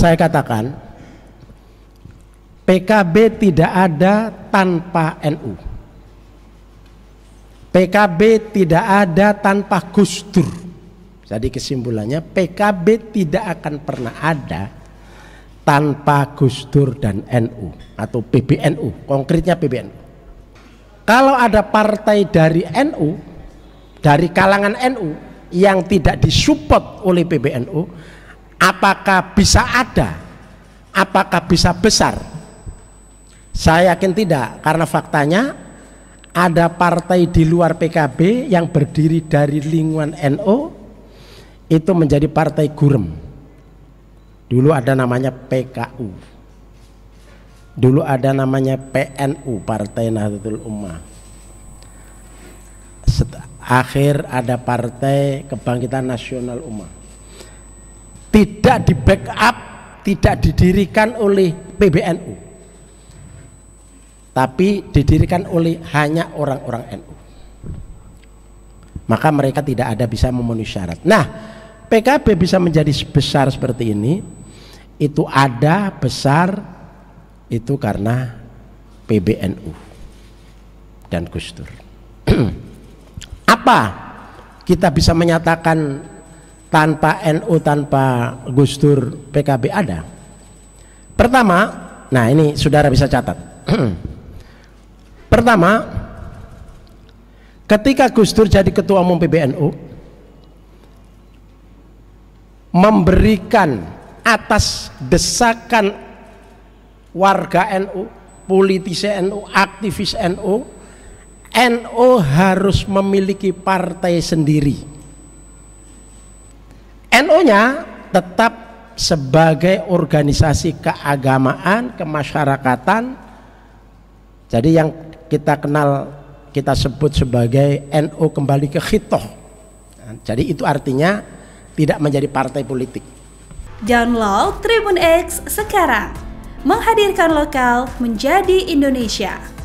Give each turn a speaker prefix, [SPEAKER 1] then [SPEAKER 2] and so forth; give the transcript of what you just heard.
[SPEAKER 1] saya katakan PKB tidak ada tanpa NU. PKB tidak ada tanpa Gus Dur. Jadi kesimpulannya PKB tidak akan pernah ada tanpa Gus Dur dan NU atau PBNU, konkretnya PBNU. Kalau ada partai dari NU, dari kalangan NU yang tidak disupport oleh PBNU, apakah bisa ada apakah bisa besar saya yakin tidak karena faktanya ada partai di luar PKB yang berdiri dari lingkungan NU itu menjadi partai gurem dulu ada namanya PKU dulu ada namanya PNU Partai Nahdlatul Ummah akhir ada Partai Kebangkitan Nasional Ummah tidak di backup, tidak didirikan oleh PBNU, tapi didirikan oleh hanya orang-orang NU. Maka mereka tidak ada bisa memenuhi syarat. Nah, PKB bisa menjadi besar seperti ini, itu ada besar itu karena PBNU dan Gustur. Apa kita bisa menyatakan tanpa NU tanpa Gus Dur PKB ada pertama nah ini saudara bisa catat pertama ketika Gus Dur jadi ketua umum PBNU memberikan atas desakan warga NU, politisi NU, aktivis NU, NU harus memiliki partai sendiri. NU-nya tetap sebagai organisasi keagamaan, kemasyarakatan. Jadi yang kita kenal kita sebut sebagai NU kembali ke khitoh. Jadi itu artinya tidak menjadi partai politik. Download Tribun X sekarang. Menghadirkan lokal menjadi Indonesia.